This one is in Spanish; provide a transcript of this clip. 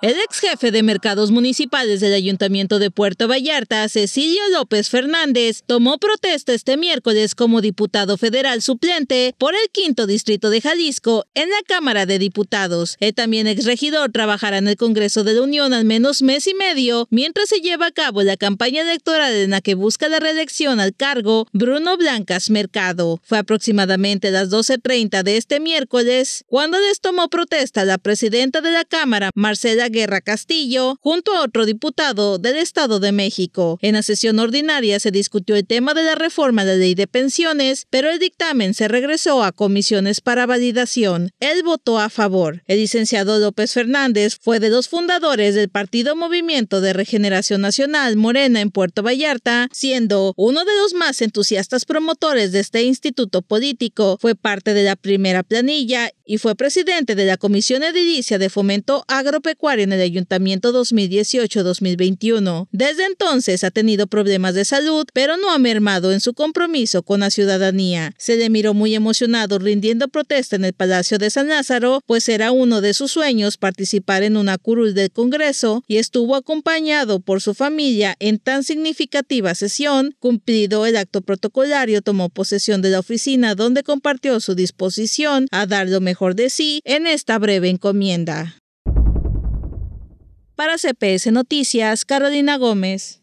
El ex jefe de mercados municipales del Ayuntamiento de Puerto Vallarta, Cecilio López Fernández, tomó protesta este miércoles como diputado federal suplente por el quinto distrito de Jalisco en la Cámara de Diputados. El también exregidor trabajará en el Congreso de la Unión al menos mes y medio mientras se lleva a cabo la campaña electoral en la que busca la reelección al cargo Bruno Blancas Mercado. Fue aproximadamente a las 12.30 de este miércoles cuando les tomó protesta la presidenta de la Cámara, Marcela Guerra Castillo, junto a otro diputado del Estado de México. En la sesión ordinaria se discutió el tema de la reforma de la ley de pensiones, pero el dictamen se regresó a comisiones para validación. Él votó a favor. El licenciado López Fernández fue de los fundadores del Partido Movimiento de Regeneración Nacional Morena en Puerto Vallarta, siendo uno de los más entusiastas promotores de este instituto político. Fue parte de la primera planilla y fue presidente de la Comisión Edilicia de Fomento Agropecuario en el Ayuntamiento 2018-2021. Desde entonces ha tenido problemas de salud, pero no ha mermado en su compromiso con la ciudadanía. Se le miró muy emocionado rindiendo protesta en el Palacio de San Lázaro, pues era uno de sus sueños participar en una curul del Congreso y estuvo acompañado por su familia en tan significativa sesión. Cumplido el acto protocolario, tomó posesión de la oficina donde compartió su disposición a dar lo mejor de sí en esta breve encomienda. Para CPS Noticias, Carolina Gómez.